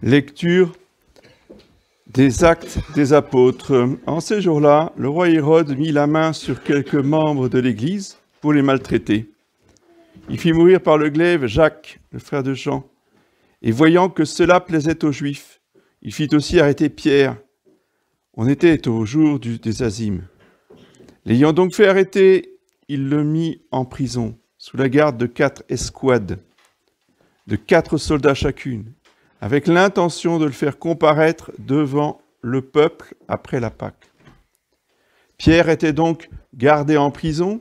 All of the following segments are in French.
Lecture des actes des apôtres. En ces jours-là, le roi Hérode mit la main sur quelques membres de l'Église pour les maltraiter. Il fit mourir par le glaive Jacques, le frère de Jean. Et voyant que cela plaisait aux Juifs, il fit aussi arrêter Pierre. On était au jour du, des azimes. L'ayant donc fait arrêter, il le mit en prison, sous la garde de quatre escouades, de quatre soldats chacune, avec l'intention de le faire comparaître devant le peuple après la Pâque. Pierre était donc gardé en prison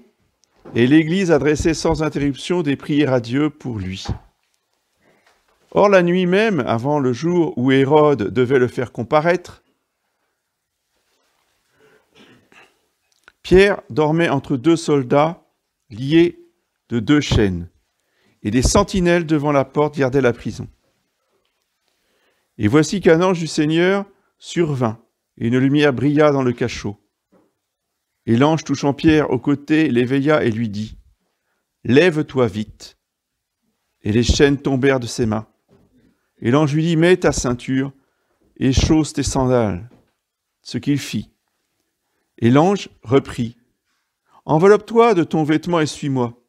et l'Église adressait sans interruption des prières à Dieu pour lui. Or la nuit même, avant le jour où Hérode devait le faire comparaître, Pierre dormait entre deux soldats liés de deux chaînes, et des sentinelles devant la porte gardaient la prison. Et voici qu'un ange du Seigneur survint, et une lumière brilla dans le cachot. Et l'ange touchant Pierre au côté l'éveilla et lui dit, Lève-toi vite. Et les chaînes tombèrent de ses mains. Et l'ange lui dit, Mets ta ceinture et chausse tes sandales. Ce qu'il fit. Et l'ange reprit, Enveloppe-toi de ton vêtement et suis-moi.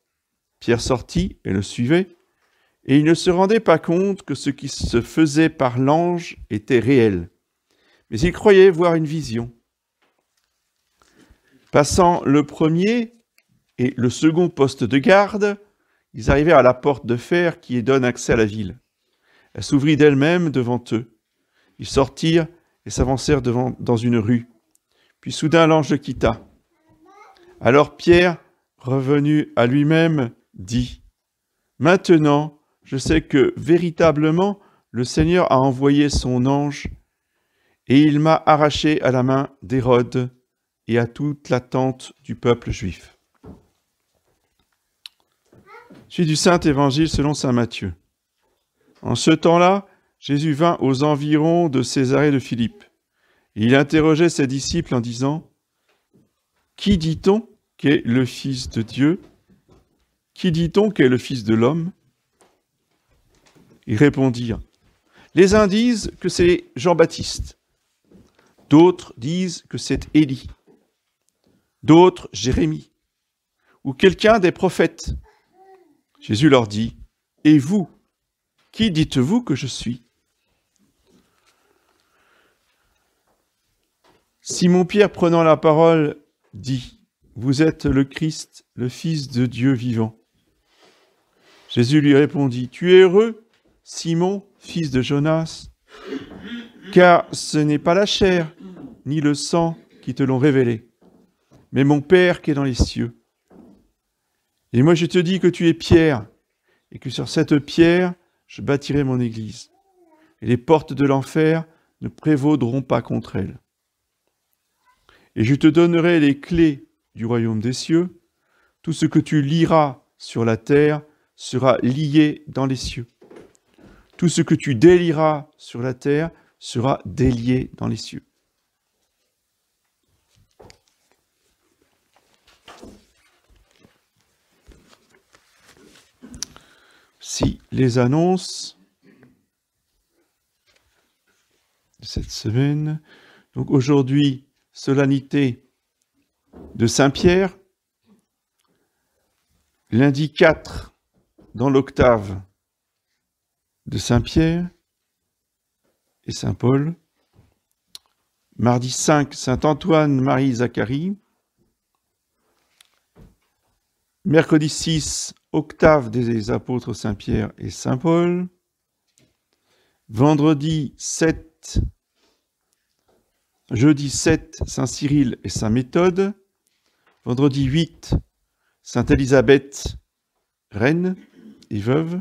Pierre sortit et le suivait et ils ne se rendait pas compte que ce qui se faisait par l'ange était réel. Mais il croyait voir une vision. Passant le premier et le second poste de garde, ils arrivèrent à la porte de fer qui donne accès à la ville. Elle s'ouvrit d'elle-même devant eux. Ils sortirent et s'avancèrent dans une rue. Puis soudain l'ange le quitta. Alors Pierre, revenu à lui-même, dit Maintenant, je sais que véritablement le Seigneur a envoyé son ange, et il m'a arraché à la main d'Hérode et à toute l'attente du peuple juif. Je suis du Saint Évangile selon Saint Matthieu. En ce temps-là, Jésus vint aux environs de Césarée de Philippe. Il interrogeait ses disciples en disant Qui dit-on qu'est le Fils de Dieu Qui dit-on qu'est le Fils de l'homme ils répondirent Les uns disent que c'est Jean-Baptiste, d'autres disent que c'est Élie, d'autres Jérémie, ou quelqu'un des prophètes. Jésus leur dit Et vous, qui dites-vous que je suis Simon-Pierre, prenant la parole, dit, Vous êtes le Christ, le Fils de Dieu vivant. Jésus lui répondit, Tu es heureux, Simon, fils de Jonas, car ce n'est pas la chair ni le sang qui te l'ont révélé, mais mon Père qui est dans les cieux. Et moi je te dis que tu es pierre, et que sur cette pierre je bâtirai mon Église, et les portes de l'enfer ne prévaudront pas contre elle. Et je te donnerai les clés du royaume des cieux, tout ce que tu liras sur la terre sera lié dans les cieux tout ce que tu délieras sur la terre sera délié dans les cieux. Si les annonces de cette semaine, donc aujourd'hui, solennité de Saint-Pierre, lundi 4 dans l'octave, de Saint Pierre et Saint Paul, mardi 5, Saint Antoine, Marie, Zacharie, mercredi 6, Octave des apôtres Saint Pierre et Saint Paul, vendredi 7, jeudi 7, Saint Cyril et Saint Méthode, vendredi 8, Sainte Élisabeth, reine et veuve,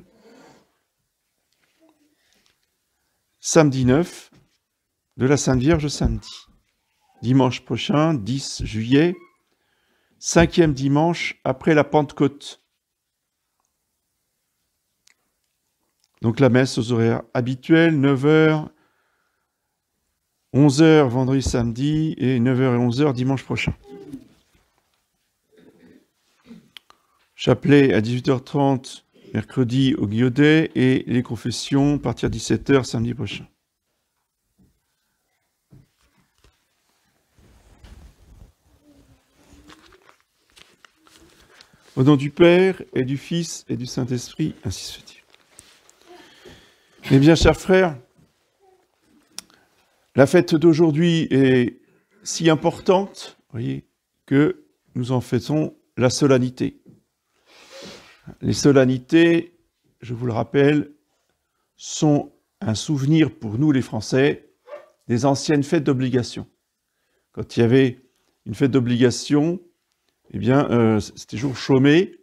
samedi 9, de la Sainte Vierge samedi. Dimanche prochain, 10 juillet, cinquième dimanche après la Pentecôte. Donc la messe aux horaires habituels, 9h, 11h vendredi, samedi et 9h et 11h dimanche prochain. Chapelet à 18h30 mercredi au guillaudet et les confessions partir 17h samedi prochain. Au nom du Père et du Fils et du Saint-Esprit, ainsi soit-il. Eh bien, chers frères, la fête d'aujourd'hui est si importante, voyez, que nous en faisons la solennité. Les solennités, je vous le rappelle, sont un souvenir pour nous les Français des anciennes fêtes d'obligation. Quand il y avait une fête d'obligation, eh bien, euh, c'était jour chômé,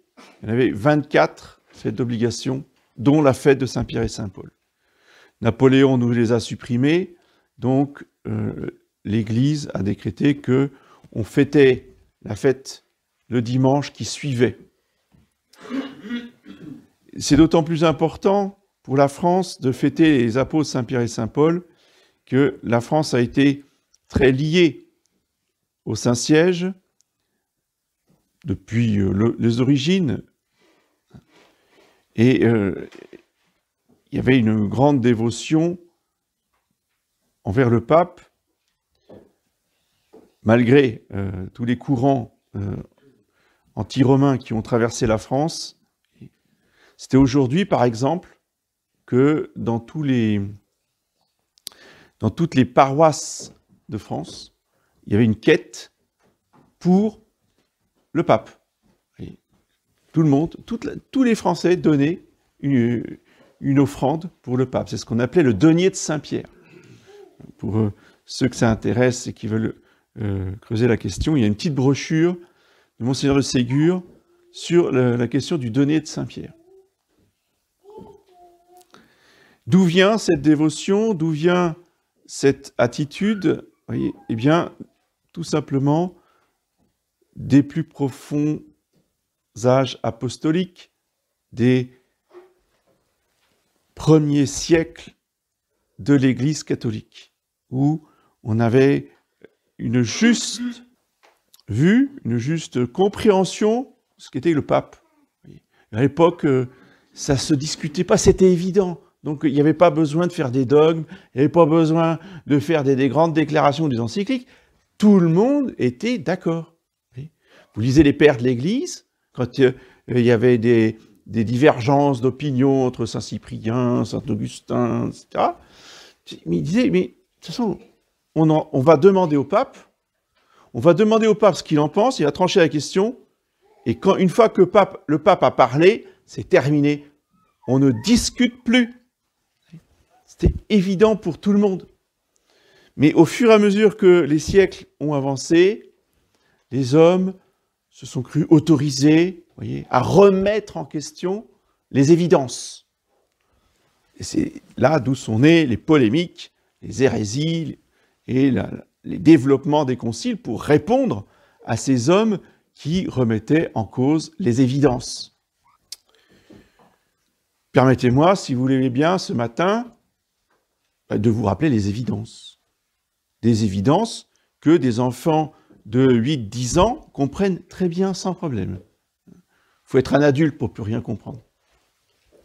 il y en avait 24 fêtes d'obligation, dont la fête de Saint-Pierre et Saint-Paul. Napoléon nous les a supprimées, donc euh, l'Église a décrété qu'on fêtait la fête le dimanche qui suivait c'est d'autant plus important pour la France de fêter les apôtres Saint-Pierre et Saint-Paul que la France a été très liée au Saint-Siège depuis euh, les origines. Et euh, il y avait une grande dévotion envers le pape, malgré euh, tous les courants anti-romains qui ont traversé la France. C'était aujourd'hui, par exemple, que dans, toutes les paroisses de France, il y avait une quête pour le pape. tout le monde, tous les Français donnaient une, une offrande pour le pape. C'est ce qu'on appelait le denier de Saint-Pierre. Pour euh, ceux que ça intéresse et qui veulent euh, creuser la question, il y a une petite brochure de Monseigneur de Ségur sur la question du denier de Saint-Pierre. D'où vient cette dévotion D'où vient cette attitude voyez Eh bien, tout simplement des plus profonds âges apostoliques, des premiers siècles de l'Église catholique, où on avait une juste vue, une juste compréhension de ce qu'était le pape. À l'époque, euh, ça se discutait pas, c'était évident. Donc il n'y avait pas besoin de faire des dogmes, il n'y avait pas besoin de faire des, grandes déclarations des encycliques. Tout le monde était d'accord. Vous lisez les pères de l'Église, quand euh, il y avait des, divergences d'opinion entre Saint-Cyprien, Saint-Augustin, etc. Mais ils disaient, mais de toute façon, on, va demander au pape, on va demander au pape ce qu'il en pense, il va trancher la question, et quand une fois que le pape a parlé, c'est terminé. On ne discute plus. C'était évident pour tout le monde. Mais au fur et à mesure que les siècles ont avancé, les hommes se sont crus autorisés à remettre en question les évidences. Et c'est là d'où sont nées les polémiques, les hérésies et les développements des conciles pour répondre à ces hommes qui remettaient en cause les évidences. Permettez-moi, si vous voulez bien, ce matin, bah, de vous rappeler les évidences. Des évidences que des enfants de 8-10 ans comprennent très bien sans problème. Il faut être un adulte pour plus rien comprendre.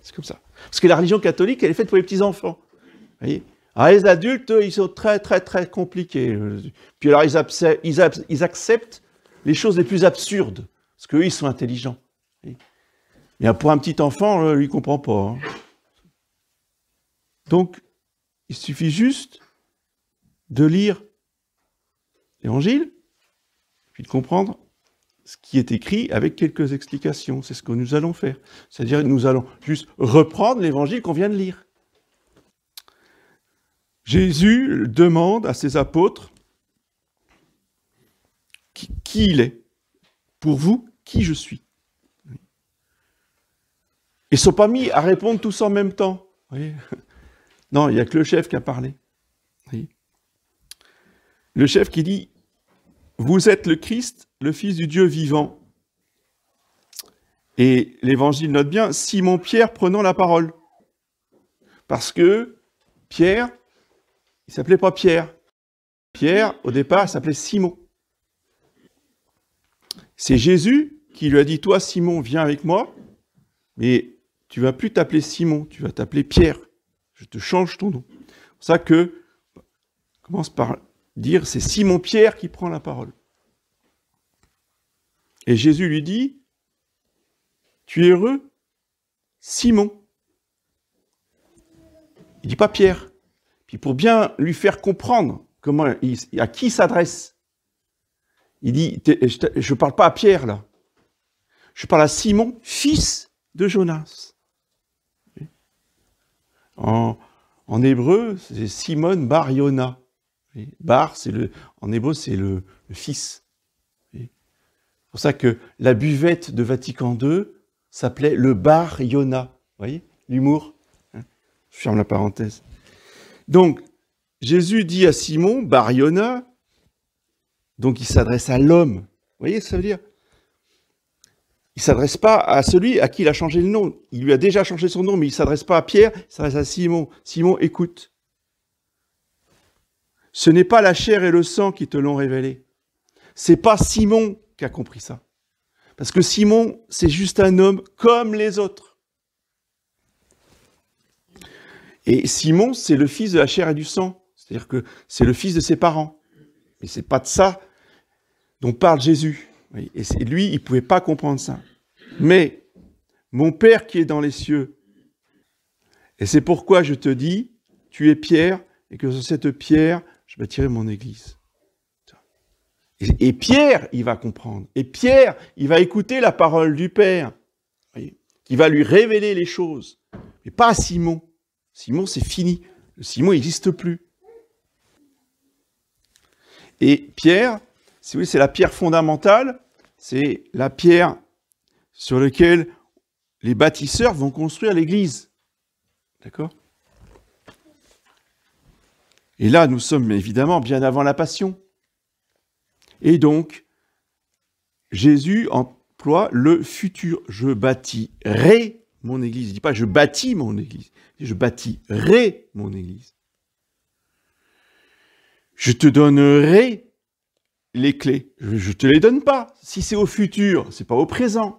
C'est comme ça. Parce que la religion catholique, elle est faite pour les petits-enfants. les adultes, ils sont très, très, très compliqués. Puis alors, ils, acceptent les choses les plus absurdes, parce qu'eux, ils sont intelligents. Mais pour un petit enfant, euh, il ne comprend pas. Hein. Donc, il suffit juste de lire l'évangile, puis de comprendre ce qui est écrit avec quelques explications. C'est ce que nous allons faire. C'est-à-dire nous allons juste reprendre l'évangile qu'on vient de lire. Jésus demande à ses apôtres qui, il est. Pour vous, qui je suis. Ils ne sont pas mis à répondre tous en même temps. Vous non, il n'y a que le chef qui a parlé. Le chef qui dit, vous êtes le Christ, le Fils du Dieu vivant. Et l'Évangile note bien Simon-Pierre prenant la parole. Parce que Pierre, il s'appelait pas Pierre. Pierre, au départ, s'appelait Simon. C'est Jésus qui lui a dit, toi Simon, viens avec moi, mais tu vas plus t'appeler Simon, tu vas t'appeler Pierre je te change ton nom. C'est ça que commence par dire c'est Simon Pierre qui prend la parole. Et Jésus lui dit Tu es heureux, Simon. Il dit pas Pierre. Puis pour bien lui faire comprendre comment il, à qui s'adresse, il dit Je ne parle pas à Pierre là. Je parle à Simon, fils de Jonas. En, hébreu, c'est Simon Bar Bar, c'est le, en hébreu, c'est le, fils. C'est pour ça que la buvette de Vatican II s'appelait le Bar Yona. Vous voyez L'humour. Hein. Je ferme la parenthèse. Donc, Jésus dit à Simon, Bar Yona, donc il s'adresse à l'homme. Vous voyez ce que ça veut dire il s'adresse pas à celui à qui il a changé le nom. Il lui a déjà changé son nom, mais il s'adresse pas à Pierre, il s'adresse à Simon. Simon, écoute. Ce n'est pas la chair et le sang qui te l'ont révélé. C'est pas Simon qui a compris ça. Parce que Simon, c'est juste un homme comme les autres. Et Simon, c'est le fils de la chair et du sang. C'est-à-dire que c'est le fils de ses parents. Mais c'est pas de ça dont parle Jésus. Et c'est lui, il ne pouvait pas comprendre ça. Mais mon Père qui est dans les cieux, et c'est pourquoi je te dis, tu es pierre, et que sur cette pierre, je vais tirer mon église. Et, Pierre, il va comprendre. Et Pierre, il va écouter la parole du Père, qui va lui révéler les choses. Mais pas à Simon. Simon, c'est fini. Simon n'existe plus. Et Pierre, c'est la pierre fondamentale, c'est la pierre sur lequel les bâtisseurs vont construire l'Église. D'accord Et là, nous sommes évidemment bien avant la Passion. Et donc, Jésus emploie le futur. Je bâtirai mon Église. Il ne dit pas je bâtis mon Église. Je bâtirai mon Église. Je te donnerai les clés. Je ne te les donne pas. Si c'est au futur, c'est pas au présent.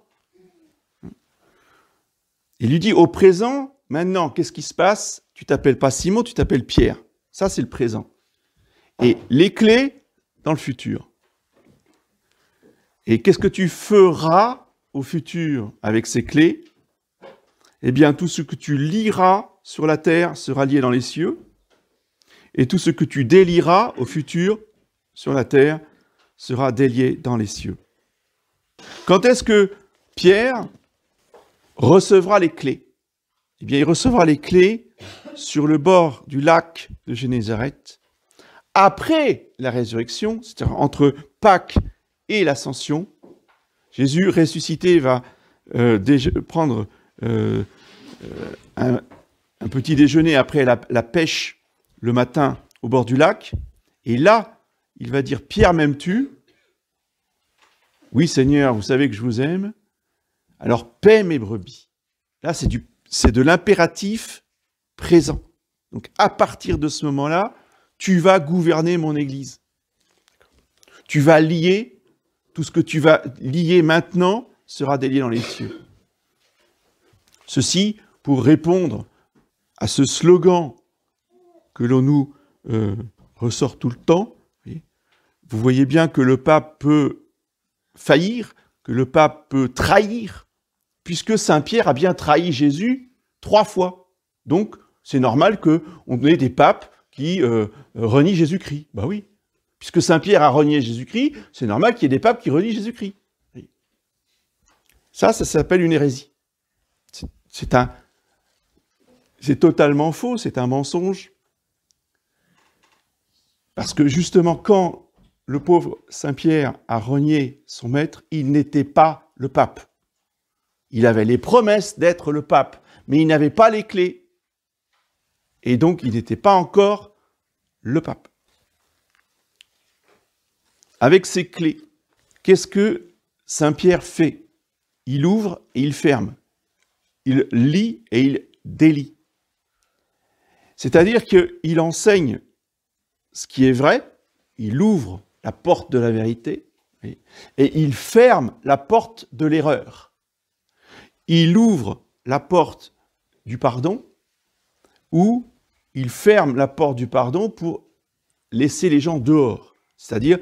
Il lui dit au présent, maintenant, qu'est-ce qui se passe Tu t'appelles pas Simon, tu t'appelles Pierre. Ça, c'est le présent. Et les clés dans le futur. Et qu'est-ce que tu feras au futur avec ces clés Eh bien, tout ce que tu liras sur la terre sera lié dans les cieux, et tout ce que tu déliras au futur sur la terre sera délié dans les cieux. Quand est-ce que Pierre recevra les clés. Eh bien, il recevra les clés sur le bord du lac de Génézareth. Après la résurrection, c'est-à-dire entre Pâques et l'ascension, Jésus ressuscité va euh, prendre euh, euh, un, petit déjeuner après la, la pêche le matin au bord du lac. Et là, il va dire Pierre, m'aimes-tu Oui, Seigneur, vous savez que je vous aime. Alors, paie mes brebis. Là, c'est, du, de l'impératif présent. Donc, à partir de ce moment-là, tu vas gouverner mon Église. Tu vas lier, tout ce que tu vas lier maintenant sera délié dans les cieux. Ceci pour répondre à ce slogan que l'on nous euh, ressort tout le temps. Vous voyez bien que le pape peut faillir, que le pape peut trahir, puisque Saint Pierre a bien trahi Jésus trois fois. Donc, c'est normal que on ait des papes qui euh, renient Jésus-Christ. Bah ben oui, puisque Saint Pierre a renié Jésus-Christ, c'est normal qu'il y ait des papes qui renient Jésus-Christ. Ça, ça s'appelle une hérésie. C'est un, c'est totalement faux, c'est un mensonge. Parce que justement, quand le pauvre Saint Pierre a renié son maître, il n'était pas le pape. Il avait les promesses d'être le pape, mais il n'avait pas les clés. Et donc, il n'était pas encore le pape. Avec ces clés, qu'est-ce que Saint Pierre fait Il ouvre et il ferme. Il lit et il délit. C'est-à-dire qu'il enseigne ce qui est vrai, il ouvre la porte de la vérité et il ferme la porte de l'erreur il ouvre la porte du pardon ou il ferme la porte du pardon pour laisser les gens dehors, c'est-à-dire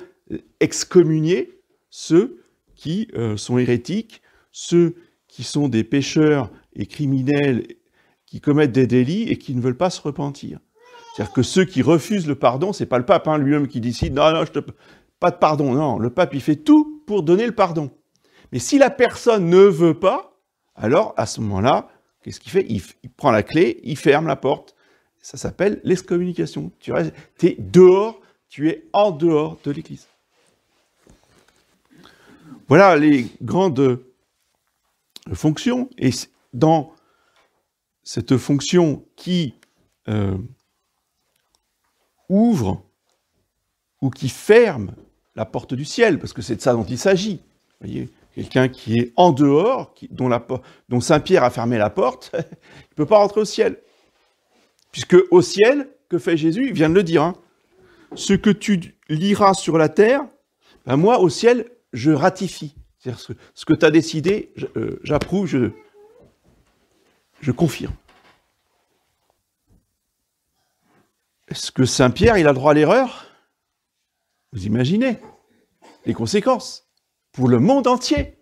excommunier ceux qui euh, sont hérétiques, ceux qui sont des pécheurs et criminels qui commettent des délits et qui ne veulent pas se repentir. C'est-à-dire que ceux qui refusent le pardon, c'est pas le pape hein, lui-même qui décide non non, pas de pardon, non, le pape il fait tout pour donner le pardon. Mais si la personne ne veut pas, alors à ce moment-là, qu'est-ce qu'il fait il, prend la clé, il ferme la porte. Ça s'appelle l'excommunication. Tu es dehors, tu es en dehors de l'Église. Voilà les grandes fonctions. Et dans cette fonction qui euh, ouvre ou qui ferme la porte du ciel, parce que c'est de ça dont il s'agit. Voyez, quelqu'un qui est en dehors, dont, Saint Pierre a fermé la porte, il ne peut pas rentrer au ciel. Puisque au ciel, que fait Jésus Il vient de le dire. Hein. Ce que tu liras sur la terre, ben moi au ciel, je ratifie. C'est-à-dire ce, que tu as décidé, euh, j'approuve, je, je confirme. Est-ce que Saint Pierre, il a droit à l'erreur Vous imaginez les conséquences pour le monde entier.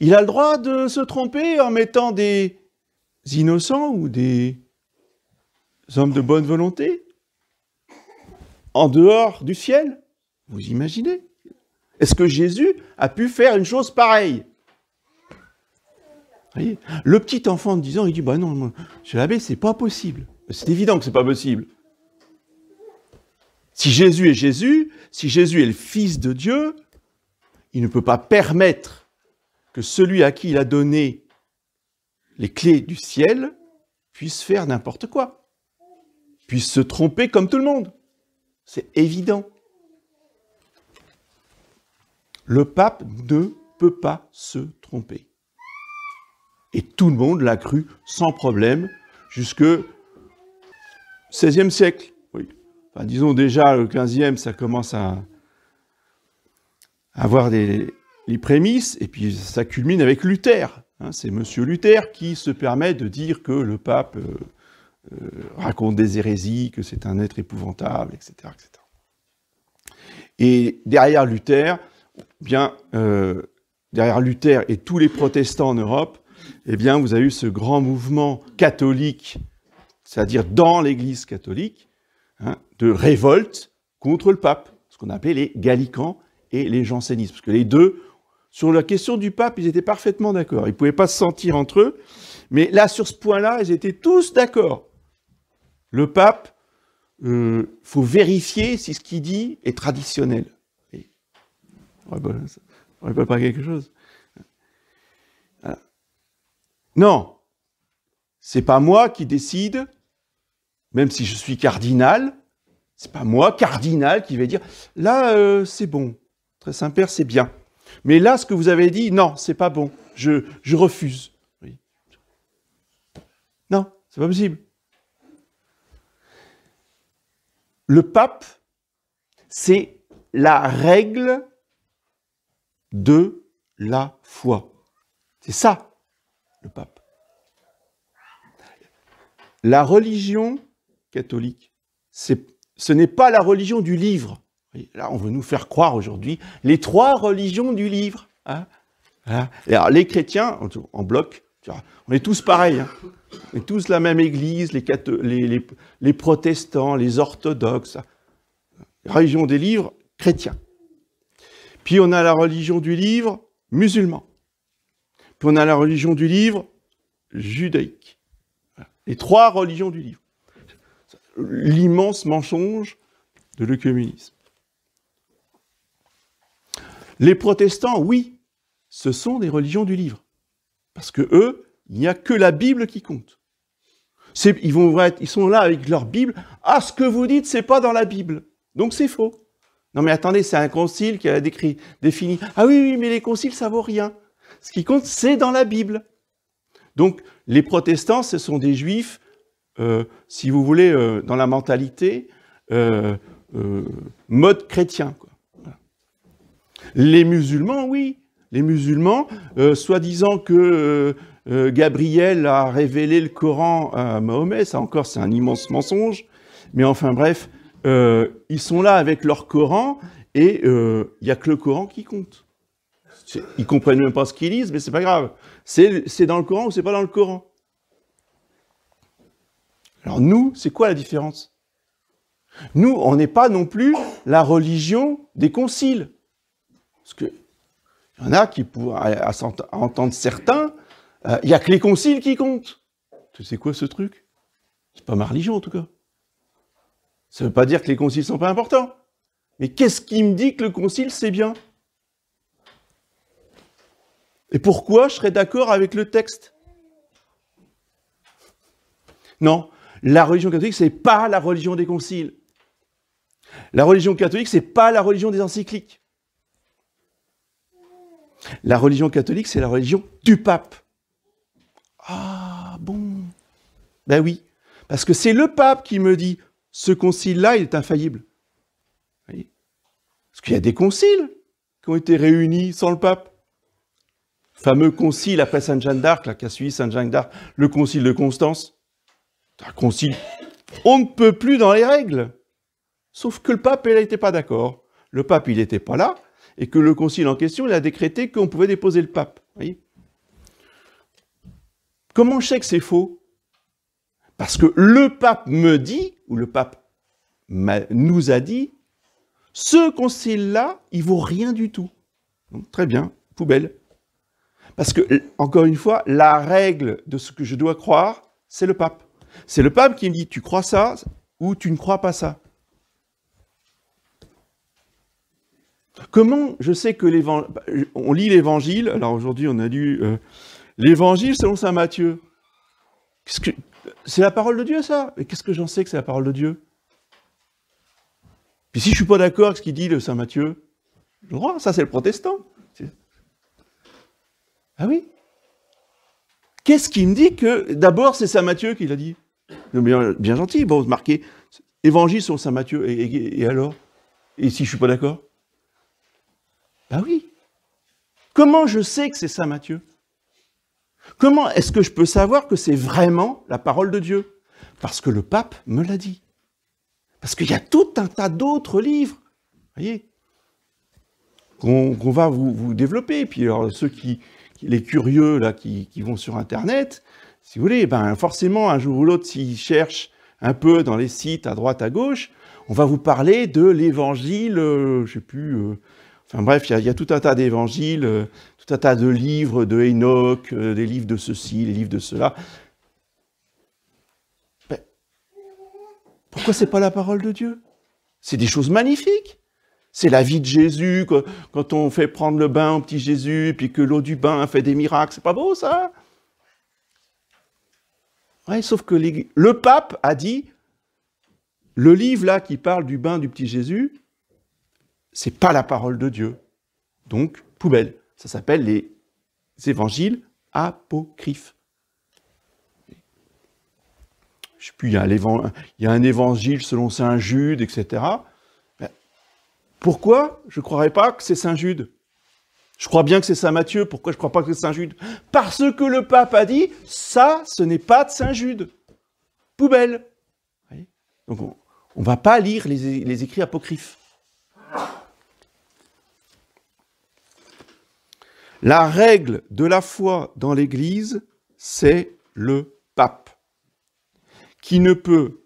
Il a le droit de se tromper en mettant des innocents ou des hommes de bonne volonté en dehors du ciel. Vous imaginez Est-ce que Jésus a pu faire une chose pareille Le petit enfant de 10 il dit Bah non, monsieur l'abbé, c'est pas possible. C'est évident que c'est pas possible. Si Jésus est Jésus, si Jésus est le Fils de Dieu, il ne peut pas permettre que celui à qui il a donné les clés du ciel puisse faire n'importe quoi, puisse se tromper comme tout le monde. C'est évident. Le pape ne peut pas se tromper. Et tout le monde l'a cru sans problème jusque XVIe siècle. Oui. Enfin, disons déjà le 15e, ça commence à, avoir les prémices, et puis ça culmine avec Luther. Hein. c'est Monsieur Luther qui se permet de dire que le pape euh, euh, raconte des hérésies, que c'est un être épouvantable, etc., etc. Et derrière Luther, bien, euh, derrière Luther et tous les protestants en Europe, eh bien, vous avez eu ce grand mouvement catholique, c'est-à-dire dans l'Église catholique, hein, de révolte contre le pape, ce qu'on appelait les Gallicans, et les jansénistes. Parce que les deux, sur la question du pape, ils étaient parfaitement d'accord. Ils ne pouvaient pas se sentir entre eux. Mais là, sur ce point-là, ils étaient tous d'accord. Le pape, il euh, faut vérifier si ce qu'il dit est traditionnel. On ne peut pas quelque chose. Non, c'est pas moi qui décide, même si je suis cardinal, c'est pas moi, cardinal, qui vais dire là, euh, c'est bon très Saint-Père, c'est bien. Mais là, ce que vous avez dit, non, c'est pas bon. Je, je refuse. Oui. Non, c'est pas possible. Le pape, c'est la règle de la foi. C'est ça, le pape. La religion catholique, ce n'est pas la religion du livre. Là, on veut nous faire croire aujourd'hui les trois religions du livre. Hein, hein. les chrétiens, en bloc, on est tous pareils. Hein. on est tous la même église, les, les, protestants, les orthodoxes. religion des livres, chrétiens. Puis on a la religion du livre, musulman. Puis on a la religion du livre, judaïque. Les trois religions du livre. L'immense mensonge de l'œcuménisme. Les protestants, oui, ce sont des religions du livre. Parce que eux, il n'y a que la Bible qui compte. Ils, sont là avec leur Bible. Ah, ce que vous dites, c'est pas dans la Bible. Donc c'est faux. Non mais attendez, c'est un concile qui a décrit, défini. Ah oui, oui, mais les conciles, ça vaut rien. Ce qui compte, c'est dans la Bible. Donc les protestants, ce sont des juifs, euh, si vous voulez, euh, dans la mentalité, euh, mode chrétien. Les musulmans, oui. Les musulmans, euh, soi-disant que euh, euh, Gabriel a révélé le Coran à Mahomet, ça encore c'est un immense mensonge. Mais enfin bref, ils sont là avec leur Coran et il n'y a que le Coran qui compte. Ils comprennent même pas ce qu'ils lisent, mais c'est pas grave. C'est dans le Coran ou c'est pas dans le Coran. Alors nous, c'est quoi la différence Nous, on n'est pas non plus la religion des conciles. Parce qu'il y en a qui, pour, entendre certains, il euh, n'y a que les conciles qui comptent. Tu sais quoi ce truc C'est pas ma religion en tout cas. Ça ne veut pas dire que les conciles sont pas importants. Mais qu'est-ce qui me dit que le concile c'est bien Et pourquoi je serais d'accord avec le texte Non, la religion catholique c'est pas la religion des conciles. La religion catholique c'est pas la religion des encycliques. La religion catholique, c'est la religion du pape. Ah bon Ben oui, parce que c'est le pape qui me dit ce concile-là, il est infaillible. parce qu'il y a des conciles qui ont été réunis sans le pape. Le fameux concile après Sainte-Jeanne d'Arc, qui a suivi Sainte-Jeanne d'Arc, le concile de Constance. Un concile, on ne peut plus dans les règles. Sauf que le pape, il n'était pas d'accord. Le pape, il n'était pas là, et que le concile en question il a décrété qu'on pouvait déposer le pape. Comment je sais que c'est faux Parce que le pape me dit, ou le pape nous a dit, ce concile-là, il vaut rien du tout. très bien, poubelle. Parce que, encore une fois, la règle de ce que je dois croire, c'est le pape. C'est le pape qui me dit, tu crois ça ou tu ne crois pas ça. Comment je sais que l'évangile... On lit l'évangile, alors aujourd'hui on a lu euh, l'évangile selon Saint Matthieu. C'est la parole de Dieu ça Mais qu'est-ce que j'en sais que c'est la parole de Dieu Puis si je suis pas d'accord avec ce qu'il dit le Saint Matthieu, ça c'est le protestant. Ah oui Qu'est-ce qui me dit que d'abord c'est Saint Matthieu qui l'a dit euh, bien, gentil, bon, vous marquez évangile selon Saint Matthieu, et, et alors Et si je suis pas d'accord ben oui. Comment je sais que c'est ça Matthieu Comment est-ce que je peux savoir que c'est vraiment la parole de Dieu Parce que le pape me l'a dit. Parce qu'il y a tout un tas d'autres livres, voyez, qu'on va vous, développer. Puis alors, ceux qui, les curieux là, qui, vont sur Internet, si vous voulez, ben forcément, un jour ou l'autre, s'ils cherchent un peu dans les sites à droite, à gauche, on va vous parler de l'évangile, euh, je sais plus, euh, Enfin bref, il y, a tout un tas d'évangiles, euh, tout un tas de livres de Enoch, euh, des livres de ceci, des livres de cela. Pourquoi ben, pourquoi c'est pas la parole de Dieu C'est des choses magnifiques. C'est la vie de Jésus, quand, on fait prendre le bain au petit Jésus, puis que l'eau du bain fait des miracles, c'est pas beau ça Sauf que le pape a dit, le livre là qui parle du bain du petit Jésus, c'est pas la parole de Dieu. Donc, poubelle. Ça s'appelle les évangiles apocryphes. Je sais plus, il y, a un évangile selon Saint Jude, etc. Ben, pourquoi je ne croirais pas que c'est Saint Jude Je crois bien que c'est Saint Matthieu, pourquoi je ne crois pas que c'est Saint Jude Parce que le pape a dit, ça, ce n'est pas de Saint Jude. Poubelle. Donc on ne va pas lire les écrits apocryphes. La règle de la foi dans l'Église, c'est le pape, qui ne peut,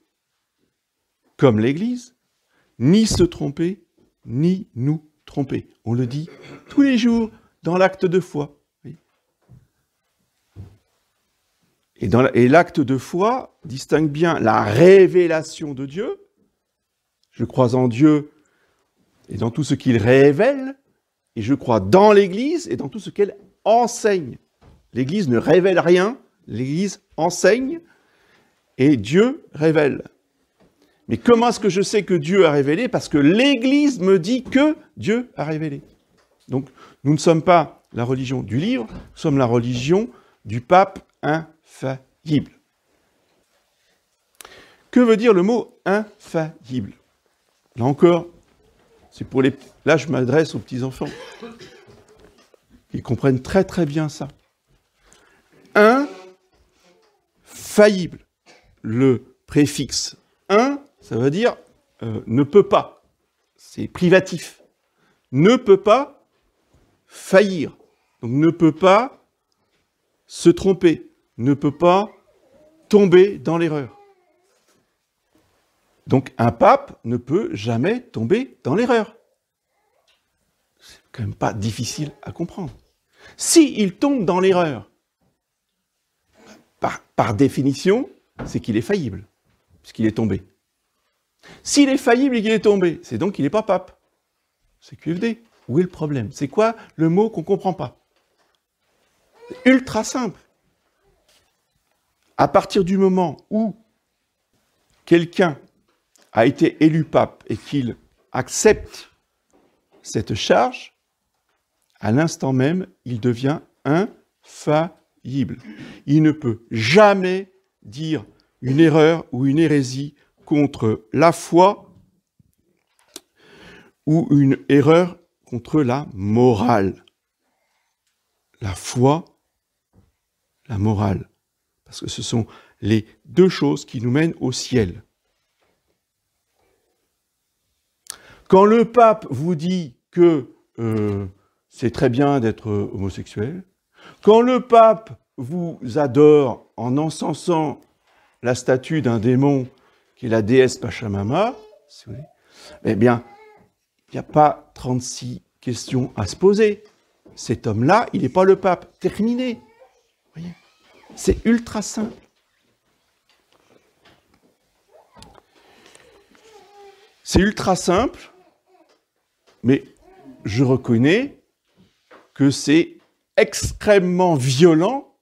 comme l'Église, ni se tromper, ni nous tromper. On le dit tous les jours dans l'acte de foi. Et, l'acte de foi distingue bien la révélation de Dieu. Je crois en Dieu et dans tout ce qu'il révèle, et je crois dans l'Église et dans tout ce qu'elle enseigne. L'Église ne révèle rien, l'Église enseigne et Dieu révèle. Mais comment est-ce que je sais que Dieu a révélé Parce que l'Église me dit que Dieu a révélé. Donc nous ne sommes pas la religion du livre, nous sommes la religion du pape infaillible. Que veut dire le mot infaillible Là encore, c'est pour les. Là, je m'adresse aux petits enfants. Ils comprennent très très bien ça. Un, faillible. Le préfixe un, ça veut dire euh, ne peut pas. C'est privatif. Ne peut pas faillir. Donc ne peut pas se tromper. Ne peut pas tomber dans l'erreur. Donc un pape ne peut jamais tomber dans l'erreur. C'est quand même pas difficile à comprendre. S'il il tombe dans l'erreur, par, définition, c'est qu'il est faillible, puisqu'il est tombé. S'il est faillible et qu'il est tombé, c'est donc qu'il n'est pas pape. C'est QFD. Où est le problème C'est quoi le mot qu'on ne comprend pas Ultra simple. À partir du moment où quelqu'un a été élu pape et qu'il accepte cette charge, à l'instant même, il devient infaillible. Il ne peut jamais dire une erreur ou une hérésie contre la foi ou une erreur contre la morale. La foi, la morale. Parce que ce sont les deux choses qui nous mènent au ciel. Quand le pape vous dit que euh, c'est très bien d'être euh, homosexuel, quand le pape vous adore en encensant la statue d'un démon qui est la déesse Pachamama, eh bien, il n'y a pas 36 questions à se poser. Cet homme-là, il n'est pas le pape. Terminé. C'est ultra simple. C'est ultra simple. Mais je reconnais que c'est extrêmement violent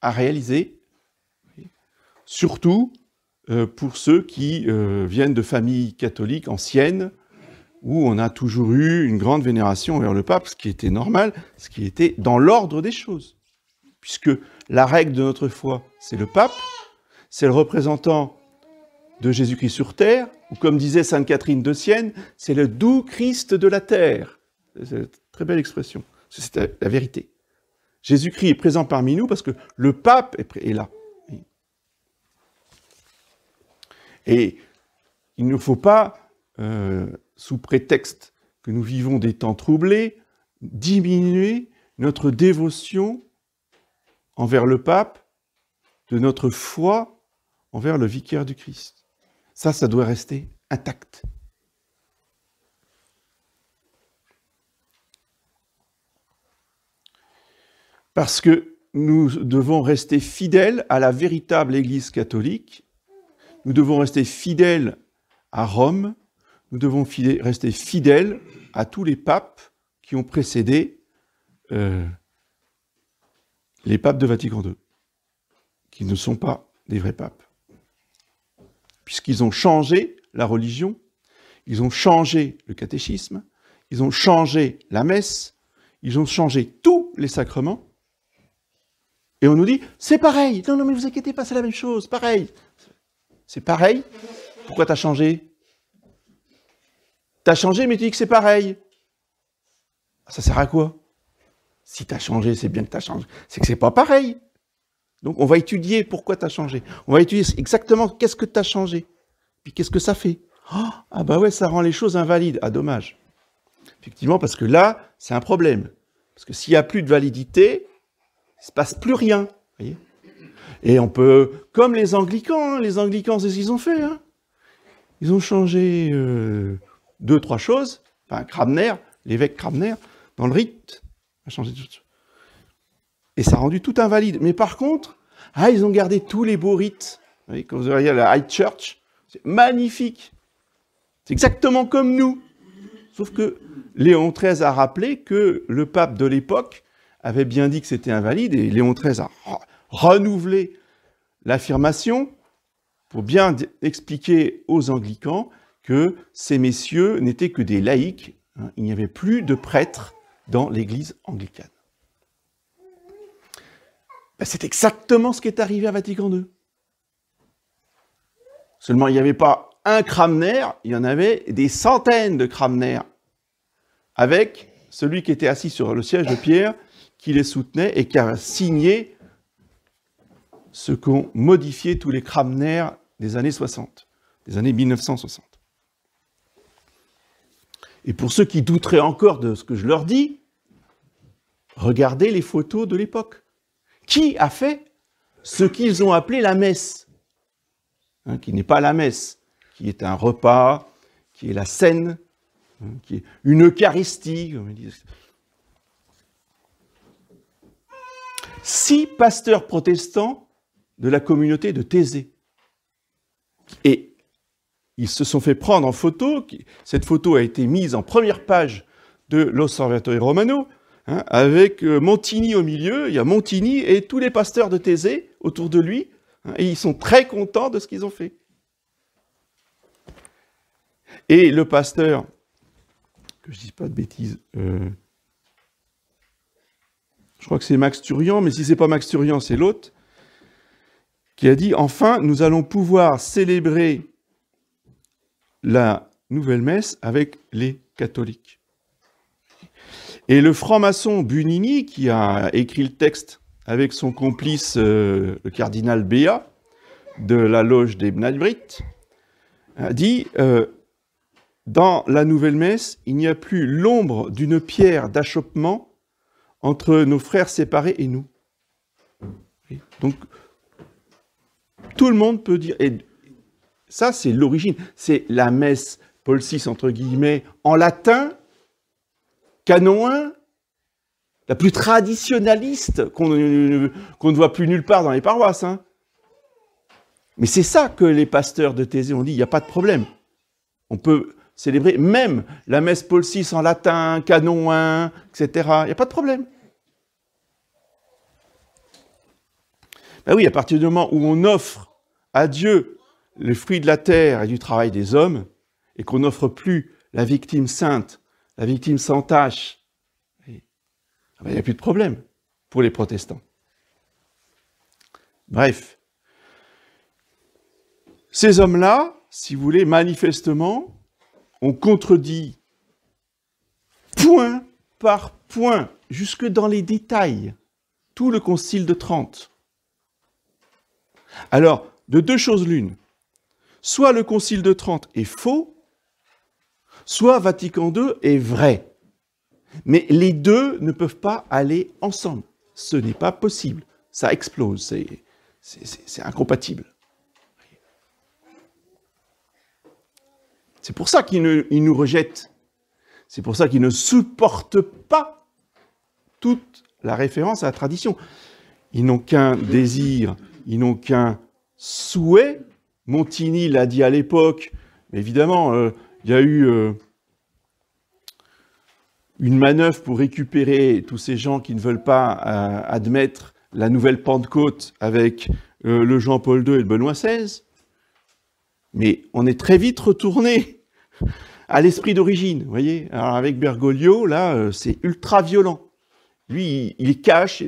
à réaliser, surtout euh, pour ceux qui euh, viennent de familles catholiques anciennes, où on a toujours eu une grande vénération envers le pape, ce qui était normal, ce qui était dans l'ordre des choses. Puisque la règle de notre foi, c'est le pape, c'est le représentant de Jésus-Christ sur terre, ou comme disait Sainte Catherine de Sienne, c'est le doux Christ de la terre. C'est une très belle expression, c'est la vérité. Jésus-Christ est présent parmi nous parce que le pape est là. Et il ne faut pas, euh, sous prétexte que nous vivons des temps troublés, diminuer notre dévotion envers le pape, de notre foi envers le vicaire du Christ. Ça, ça doit rester intact. Parce que nous devons rester fidèles à la véritable Église catholique, nous devons rester fidèles à Rome, nous devons rester fidèles à tous les papes qui ont précédé euh, les papes de Vatican II, qui ne sont pas des vrais papes puisqu'ils ont changé la religion, ils ont changé le catéchisme, ils ont changé la messe, ils ont changé tous les sacrements. Et on nous dit, c'est pareil, non, non, mais vous inquiétez pas, c'est la même chose, pareil. C'est pareil Pourquoi t'as changé T'as changé, mais tu dis que c'est pareil. Ah, ça sert à quoi Si t'as changé, c'est bien que t'as changé. C'est que c'est pas pareil. Donc on va étudier pourquoi tu as changé. On va étudier exactement qu'est-ce que tu as changé. Puis qu'est-ce que ça fait oh, Ah bah ouais, ça rend les choses invalides. Ah dommage. Effectivement, parce que là, c'est un problème. Parce que s'il n'y a plus de validité, il ne se passe plus rien. Et on peut, comme les anglicans, hein, les anglicans, c'est ce qu'ils ont fait. Hein. ils ont changé euh, deux, trois choses. Enfin, Kramner, l'évêque Kramner, dans le rite, a changé tout. Et ça a rendu tout invalide. Mais par contre, ah, ils ont gardé tous les beaux rites. Vous voyez, quand vous la High Church, c'est magnifique. C'est exactement comme nous. Sauf que Léon XIII a rappelé que le pape de l'époque avait bien dit que c'était invalide et Léon XIII a renouvelé l'affirmation pour bien expliquer aux anglicans que ces messieurs n'étaient que des laïcs. Hein. il n'y avait plus de prêtres dans l'église anglicane. Ben, c'est exactement ce qui est arrivé à Vatican II. Seulement, il n'y avait pas un Kramner, il y en avait des centaines de Kramner, avec celui qui était assis sur le siège de Pierre, qui les soutenait et qui a signé ce qu'ont modifié tous les Kramner des années 60, des années 1960. Et pour ceux qui douteraient encore de ce que je leur dis, regardez les photos de l'époque qui a fait ce qu'ils ont appelé la messe, hein, qui n'est pas la messe, qui est un repas, qui est la scène, hein, qui est une Eucharistie. Comme Six pasteurs protestants de la communauté de Thésée. Et ils se sont fait prendre en photo. Cette photo a été mise en première page de l'Osservatorio Romano Hein, avec euh, Montigny au milieu, il y a Montigny et tous les pasteurs de Thésée autour de lui, hein, et ils sont très contents de ce qu'ils ont fait. Et le pasteur, que je ne dise pas de bêtises, euh, je crois que c'est Max Turian, mais si ce n'est pas Max Turian, c'est l'autre, qui a dit enfin, nous allons pouvoir célébrer la nouvelle messe avec les catholiques. Et le franc-maçon Bunini, qui a écrit le texte avec son complice, euh, le cardinal Béat, de la loge des Bnadbrit, a dit euh, Dans la nouvelle messe, il n'y a plus l'ombre d'une pierre d'achoppement entre nos frères séparés et nous. Donc, tout le monde peut dire. Et ça, c'est l'origine. C'est la messe, Paul VI, entre guillemets, en latin, Canon 1, la plus traditionnaliste qu'on ne voit plus nulle part dans les paroisses. Hein. Mais c'est ça que les pasteurs de Thésée ont dit, il n'y a pas de problème. On peut célébrer même la messe Paul VI en latin, canon 1, etc. Il n'y a pas de problème. Ben oui, à partir du moment où on offre à Dieu les fruits de la terre et du travail des hommes, et qu'on n'offre plus la victime sainte la victime sans tâche, il ah n'y ben, a plus de problème pour les protestants. Bref, ces hommes-là, si vous voulez, manifestement, ont contredit point par point, jusque dans les détails, tout le concile de Trente. Alors, de deux choses l'une. Soit le concile de Trente est faux, soit Vatican II est vrai. Mais les deux ne peuvent pas aller ensemble. Ce n'est pas possible. Ça explose. C'est incompatible. C'est pour ça qu'ils nous rejettent. C'est pour ça qu'ils ne supportent pas toute la référence à la tradition. Ils n'ont qu'un désir, ils n'ont qu'un souhait. Montigny l'a dit à l'époque. Évidemment, euh, il y a eu euh, une manœuvre pour récupérer tous ces gens qui ne veulent pas euh, admettre la nouvelle Pentecôte avec euh, le Jean-Paul II et le Benoît XVI. Mais on est très vite retourné à l'esprit d'origine, vous voyez. Alors avec Bergoglio, là, c'est ultra violent. Lui, il, est cache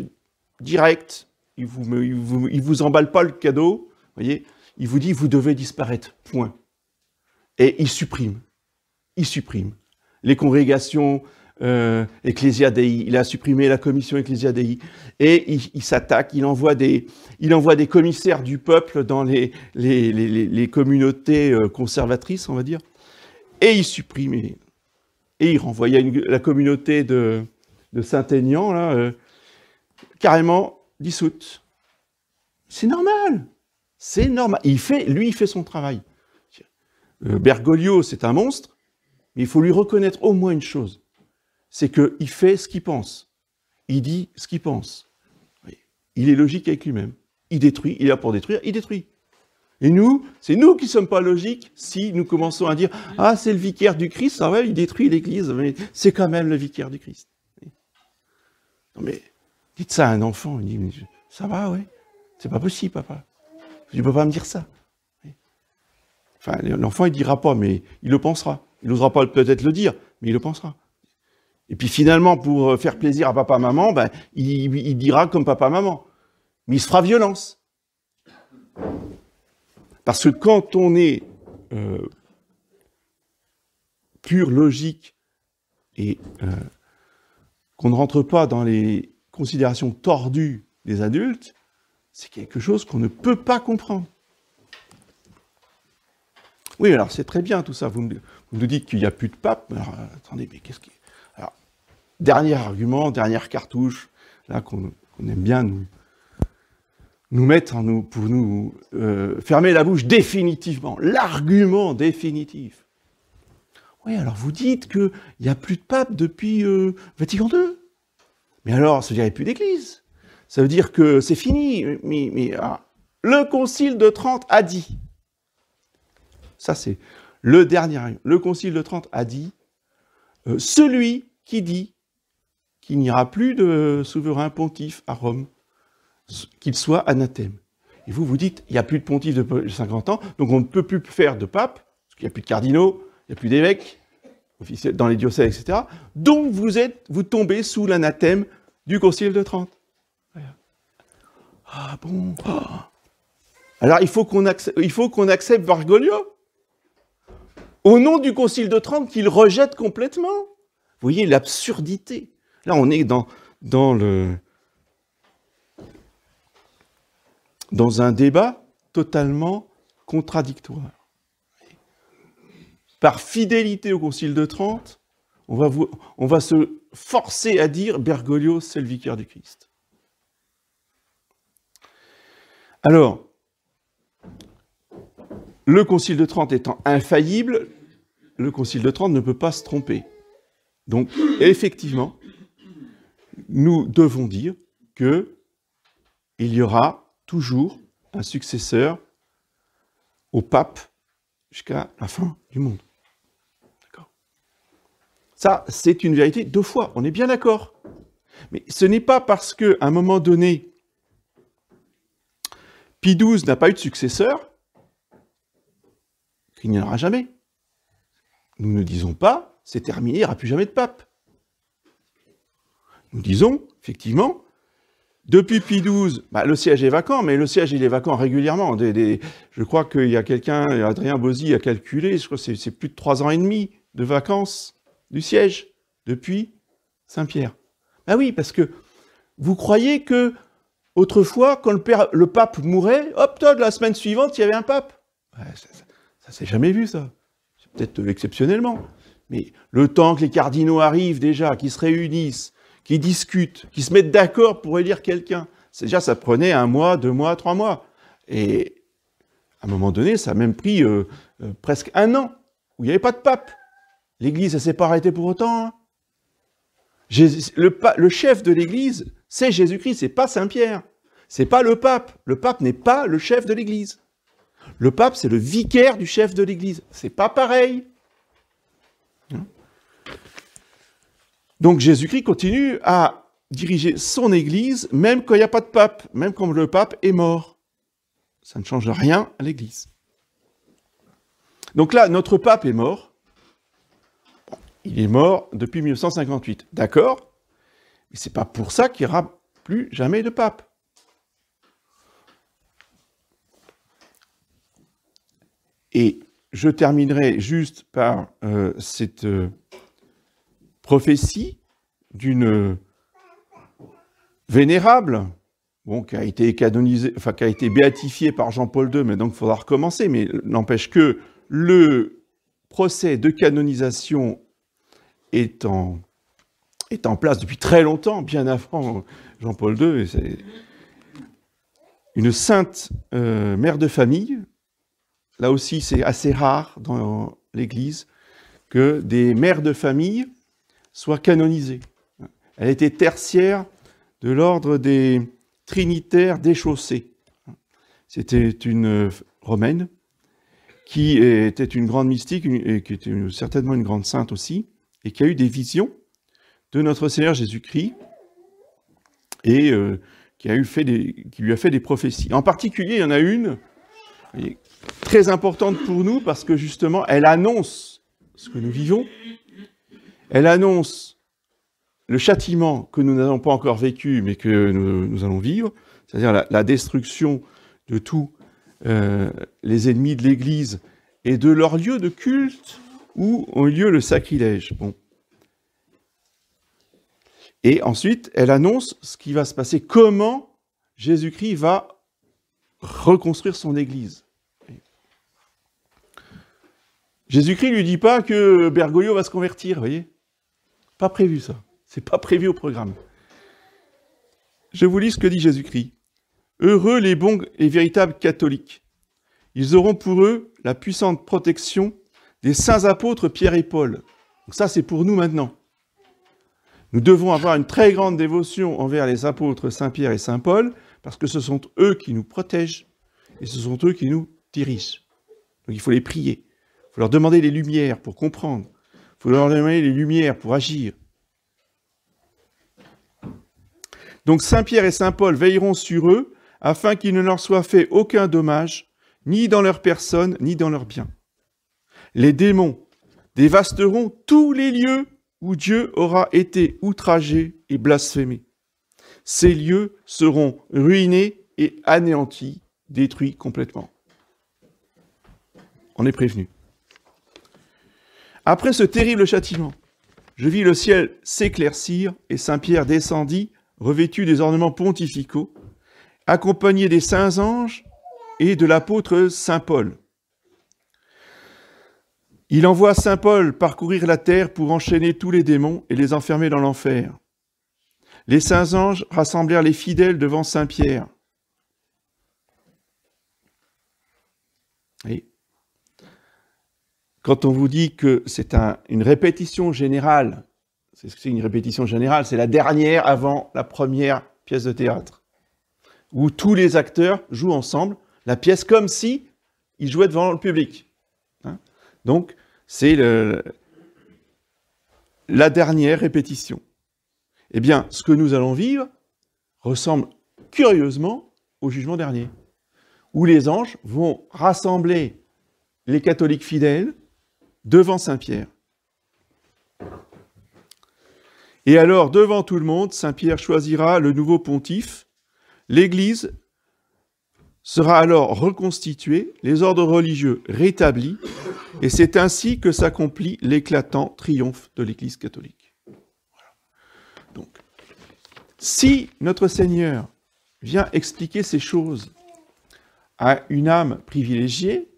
direct. Il vous, il vous, il vous emballe pas le cadeau, voyez. Il vous dit, vous devez disparaître, point et il supprime. Il supprime les congrégations euh, Il a supprimé la commission ecclésiadei. Et il, s'attaque, il, envoie des, il envoie des commissaires du peuple dans les, les, communautés euh, conservatrices, on va dire. Et il supprime. Et, il renvoie. la communauté de, Saint-Aignan, euh, carrément dissoute. C'est normal. C'est normal. Il fait, lui, il fait son travail. Euh, Bergoglio, c'est un monstre, mais il faut lui reconnaître au moins une chose, c'est qu'il fait ce qu'il pense. Il dit ce qu'il pense. Il est logique avec lui-même. Il détruit, il est là pour détruire, il détruit. Et nous, c'est nous qui ne sommes pas logiques si nous commençons à dire « Ah, c'est le vicaire du Christ, ah ouais, il détruit l'Église, c'est quand même le vicaire du Christ. » Non mais, dites ça à un enfant, il dit « Ça va, ouais C'est pas possible, papa. Tu peux pas me dire ça. » l'enfant, il dira pas, mais il le pensera. Il n'osera pas peut-être le dire, mais il le pensera. Et puis finalement, pour euh, faire plaisir à papa-maman, ben, il, dira comme papa-maman. Mais il se fera violence. Parce que quand on est euh, pur pure logique et euh, qu'on ne rentre pas dans les considérations tordues des adultes, c'est quelque chose qu'on ne peut pas comprendre. Oui, alors c'est très bien tout ça. Vous, nous dites qu'il n'y a plus de pape. Alors, euh, attendez, mais qu'est-ce qui. Alors, dernier argument, dernière cartouche, là, qu'on aime bien nous, nous mettre en nous, pour nous euh, fermer la bouche définitivement. L'argument définitif. Oui, alors vous dites qu'il n'y a plus de pape depuis euh, Vatican II. Mais alors, ça veut dire plus d'église. Ça veut dire que c'est fini. Mais, ah, le concile de Trente a dit. Ça, c'est le dernier. Le Concile de Trente a dit euh, celui qui dit qu'il n'y aura plus de souverain pontife à Rome, qu'il soit anathème. Et vous vous dites, il n'y a plus de pontife de 50 ans, donc on ne peut plus faire de pape, parce qu'il n'y a plus de cardinaux, il n'y a plus d'évêques dans les diocèses, etc. Donc vous êtes, vous tombez sous l'anathème du Concile de Trente. Ah bon Alors il faut qu'on accepte, qu'on accepte, au nom du Concile de Trente qu'il rejette complètement. Vous voyez l'absurdité. Là, on est dans, dans, le, dans un débat totalement contradictoire. Par fidélité au Concile de Trente, on va, on va se forcer à dire Bergoglio, c'est le vicaire du Christ. Alors, le Concile de Trente étant infaillible, le Concile de Trente ne peut pas se tromper. Donc, effectivement, nous devons dire que il y aura toujours un successeur au pape jusqu'à la fin du monde. Ça, c'est une vérité deux fois, on est bien d'accord. Mais ce n'est pas parce qu'à un moment donné, Pie XII n'a pas eu de successeur il n'y en aura jamais. Nous ne disons pas, c'est terminé, il n'y aura plus jamais de pape. Nous disons, effectivement, depuis Pie XII, bah, le siège est vacant, mais le siège il est vacant régulièrement. je crois qu'il y a quelqu'un, Adrien Bozzi a calculé, je crois que c'est plus de trois ans et demi de vacances du siège depuis Saint-Pierre. Ben oui, parce que vous croyez que autrefois, quand le, pape mourait, hop, la semaine suivante, il y avait un pape s'est jamais vu, ça. C'est peut-être exceptionnellement. Mais le temps que les cardinaux arrivent déjà, qu'ils se réunissent, qu'ils discutent, qu'ils se mettent d'accord pour élire quelqu'un, déjà, ça prenait un mois, deux mois, trois mois. Et à un moment donné, ça a même pris euh, euh, presque un an où il n'y avait pas de pape. L'Église, elle s'est pas arrêtée pour autant. Hein. Jésus, le, le, chef de l'Église, c'est Jésus-Christ, c'est pas Saint-Pierre. C'est pas le pape. Le pape n'est pas le chef de l'Église. Le pape, c'est le vicaire du chef de l'Église. C'est pas pareil. Hein Donc Jésus-Christ continue à diriger son Église, même quand il n'y a pas de pape, même quand le pape est mort. Ça ne change rien à l'Église. Donc là, notre pape est mort. Il est mort depuis 1958, d'accord Mais ce n'est pas pour ça qu'il n'y aura plus jamais de pape. Et je terminerai juste par euh, cette euh, prophétie d'une vénérable, bon, qui a été canonisée, enfin, qui a été béatifiée par Jean-Paul II, mais donc il faudra recommencer, mais n'empêche que le procès de canonisation est en, est en place depuis très longtemps, bien avant Jean-Paul II. Et une sainte euh, mère de famille, Là aussi, c'est assez rare dans l'Église que des mères de famille soient canonisées. Elle était tertiaire de l'ordre des trinitaires déchaussés. C'était une romaine qui était une grande mystique et qui était certainement une grande sainte aussi, et qui a eu des visions de notre Seigneur Jésus-Christ et euh, qui, a eu fait des, qui lui a fait des prophéties. En particulier, il y en a une très importante pour nous parce que justement, elle annonce ce que nous vivons. Elle annonce le châtiment que nous n'avons pas encore vécu, mais que nous, allons vivre, c'est-à-dire la, destruction de tous euh, les ennemis de l'Église et de leur lieu de culte où ont eu lieu le sacrilège. Et ensuite, elle annonce ce qui va se passer, comment Jésus-Christ va reconstruire son Église. Jésus-Christ ne lui dit pas que Bergoglio va se convertir, vous voyez Pas prévu ça. C'est pas prévu au programme. Je vous lis ce que dit Jésus-Christ. Heureux les bons et véritables catholiques. Ils auront pour eux la puissante protection des saints apôtres Pierre et Paul. Donc ça, c'est pour nous maintenant. Nous devons avoir une très grande dévotion envers les apôtres Saint-Pierre et Saint-Paul, parce que ce sont eux qui nous protègent et ce sont eux qui nous dirigent. Donc il faut les prier faut leur demander les lumières pour comprendre. faut leur demander les lumières pour agir. Donc Saint Pierre et Saint Paul veilleront sur eux afin qu'il ne leur soit fait aucun dommage, ni dans leur personne, ni dans leurs bien. Les démons dévasteront tous les lieux où Dieu aura été outragé et blasphémé. Ces lieux seront ruinés et anéantis, détruits complètement. On est prévenu. Après ce terrible châtiment, je vis le ciel s'éclaircir et Saint Pierre descendit, revêtu des ornements pontificaux, accompagné des saints anges et de l'apôtre Saint Paul. Il envoie Saint Paul parcourir la terre pour enchaîner tous les démons et les enfermer dans l'enfer. Les saints anges rassemblèrent les fidèles devant Saint Pierre. quand on vous dit que c'est une répétition générale, c'est ce que c'est une répétition générale, c'est la dernière avant la première pièce de théâtre, où tous les acteurs jouent ensemble la pièce comme si ils jouaient devant le public. Hein. Donc, c'est la dernière répétition. Eh bien, ce que nous allons vivre ressemble curieusement au jugement dernier, où les anges vont rassembler les catholiques fidèles devant Saint-Pierre. Et alors, devant tout le monde, Saint-Pierre choisira le nouveau pontife. L'Église sera alors reconstituée, les ordres religieux rétablis, et c'est ainsi que s'accomplit l'éclatant triomphe de l'Église catholique. Donc, si notre Seigneur vient expliquer ces choses à une âme privilégiée,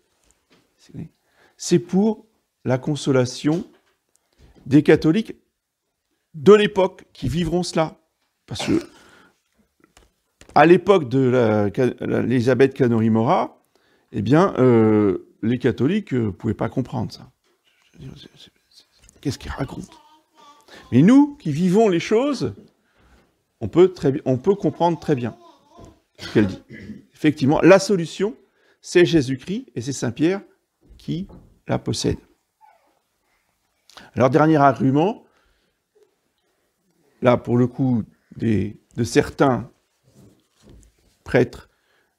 c'est pour la consolation des catholiques de l'époque qui vivront cela. Parce que, à l'époque de l'Élisabeth Canorimora, eh bien, euh, les catholiques ne euh, pouvaient pas comprendre ça. Qu'est-ce qu'ils racontent Mais nous, qui vivons les choses, on peut, très, on peut comprendre très bien ce qu'elle dit. Effectivement, la solution, c'est Jésus-Christ et c'est Saint-Pierre qui la possède. Alors, dernier argument, là, pour le coup, de certains prêtres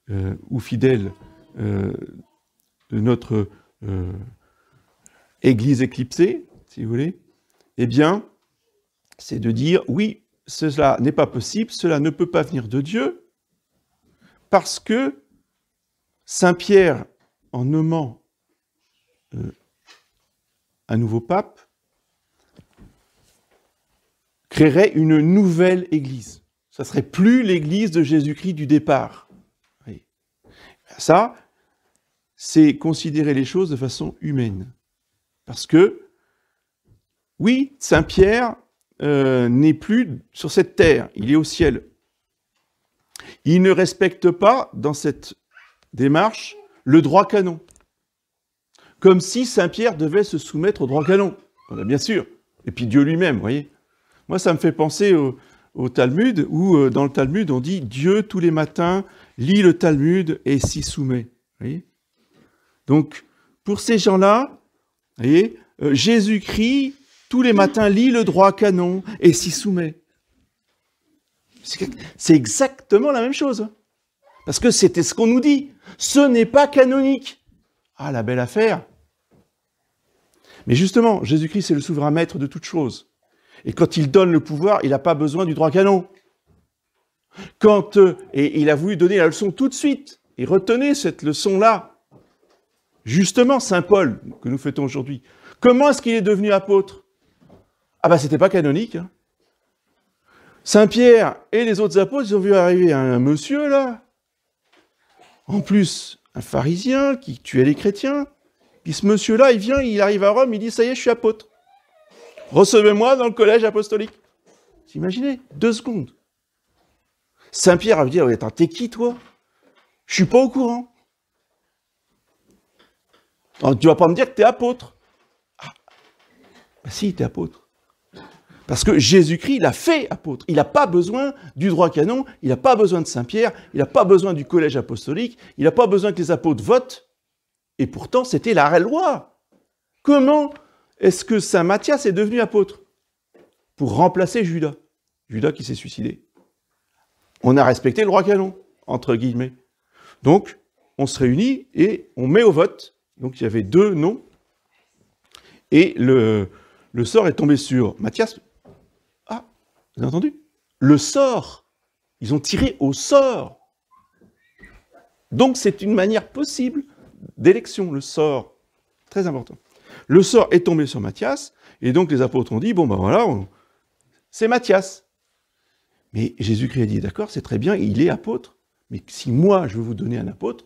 euh, ou fidèles euh, de notre euh, Église éclipsée, si vous voulez, eh bien, c'est de dire, oui, cela n'est pas possible, cela ne peut pas venir de Dieu, parce que Saint Pierre, en nommant un nouveau pape, créerait une nouvelle Église. Ça serait plus l'Église de Jésus-Christ du départ. Ça, c'est considérer les choses de façon humaine. Parce que, oui, Saint-Pierre euh, n'est plus sur cette terre, il est au ciel. Il ne respecte pas, dans cette démarche, le droit canon. Comme si Saint-Pierre devait se soumettre au droit canon. a bien sûr. Et puis Dieu lui-même, vous voyez. Moi, ça me fait penser au, Talmud, où euh, dans le Talmud, on dit Dieu, tous les matins, lit le Talmud et s'y soumet. Donc, pour ces gens-là, voyez, euh, Jésus-Christ, tous les matins, lit le droit canon et s'y soumet. C'est exactement la même chose. Hein. Parce que c'était ce qu'on nous dit. Ce n'est pas canonique. Ah, la belle affaire. Mais justement, Jésus-Christ, c'est le souverain maître de toutes choses. Et quand il donne le pouvoir, il n'a pas besoin du droit canon. Quand euh, et il a voulu donner la leçon tout de suite, et retenez cette leçon-là. Justement, saint Paul, que nous fêtons aujourd'hui, comment est-ce qu'il est devenu apôtre Ah ben, c'était pas canonique. Hein. Saint Pierre et les autres apôtres, ils ont vu arriver un, un monsieur là, en plus un pharisien qui tuait les chrétiens. Puis ce monsieur-là, il vient, il arrive à Rome, il dit ça y est, je suis apôtre recevez-moi dans le collège apostolique. Imaginez, deux secondes. Saint-Pierre va me dire, attends, t'es qui toi Je suis pas au courant. Tu tu vas pas me dire que t'es apôtre. Ah, bah si, t'es apôtre. Parce que Jésus-Christ l'a fait apôtre. Il n'a pas besoin du droit canon, il n'a pas besoin de Saint-Pierre, il n'a pas besoin du collège apostolique, il n'a pas besoin que les apôtres votent. Et pourtant, c'était la loi. Comment est-ce que Saint Matthias est devenu apôtre pour remplacer Judas Judas qui s'est suicidé. On a respecté le roi canon, entre guillemets. Donc, on se réunit et on met au vote. Donc, il y avait deux noms. Et le, le sort est tombé sur Matthias. Ah, vous avez entendu Le sort. Ils ont tiré au sort. Donc, c'est une manière possible d'élection, le sort. Très important. Le sort est tombé sur Matthias, et donc les apôtres ont dit, bon ben voilà, c'est Matthias. Mais Jésus-Christ a dit, d'accord, c'est très bien, il est apôtre, mais si moi je veux vous donner un apôtre,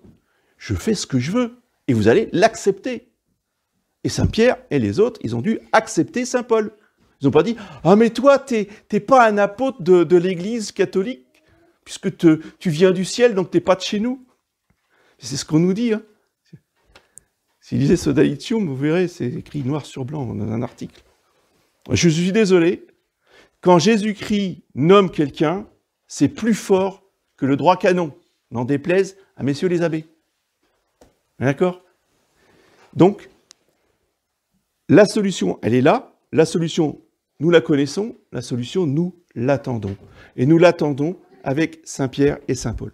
je fais ce que je veux, et vous allez l'accepter. Et Saint-Pierre et les autres, ils ont dû accepter Saint-Paul. Ils n'ont pas dit, ah mais toi, tu t'es pas un apôtre de, l'Église catholique, puisque tu viens du ciel, donc tu n'es pas de chez nous. C'est ce qu'on nous dit. Hein. Si disait « ce vous verrez, c'est écrit noir sur blanc dans un article. Je suis désolé, quand Jésus-Christ nomme quelqu'un, c'est plus fort que le droit canon, n'en déplaise à messieurs les abbés. D'accord Donc, la solution, elle est là. La solution, nous la connaissons. La solution, nous l'attendons. Et nous l'attendons avec Saint Pierre et Saint Paul.